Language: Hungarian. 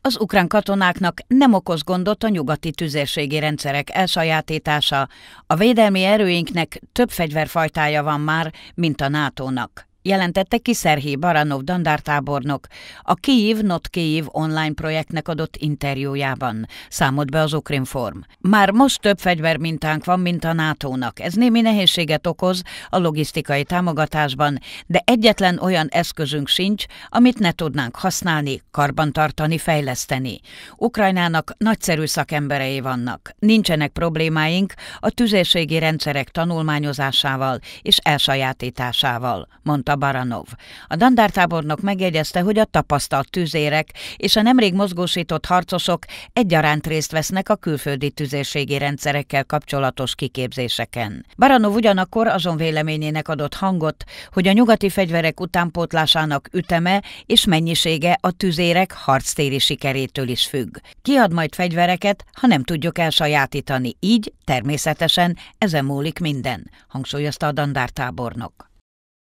Az ukrán katonáknak nem okoz gondot a nyugati tüzérségi rendszerek elsajátítása, a védelmi erőinknek több fegyverfajtája van már, mint a NATO-nak jelentette ki Szerhé Baranov dandártábornok a Kiev Not Kiev online projektnek adott interjújában, számolt be az Ukrinform. Már most több fegyvermintánk van, mint a NATO-nak. Ez némi nehézséget okoz a logisztikai támogatásban, de egyetlen olyan eszközünk sincs, amit ne tudnánk használni, karbantartani, fejleszteni. Ukrajnának nagyszerű szakemberei vannak. Nincsenek problémáink a tüzérségi rendszerek tanulmányozásával és elsajátításával, mondta Baranov. A dandártábornok megjegyezte, hogy a tapasztalt tüzérek és a nemrég mozgósított harcosok egyaránt részt vesznek a külföldi tüzérségi rendszerekkel kapcsolatos kiképzéseken. Baranov ugyanakkor azon véleményének adott hangot, hogy a nyugati fegyverek utánpótlásának üteme és mennyisége a tüzérek harctéri sikerétől is függ. Kiad majd fegyvereket, ha nem tudjuk elsajátítani, így természetesen ezen múlik minden, hangsúlyozta a dandártábornok.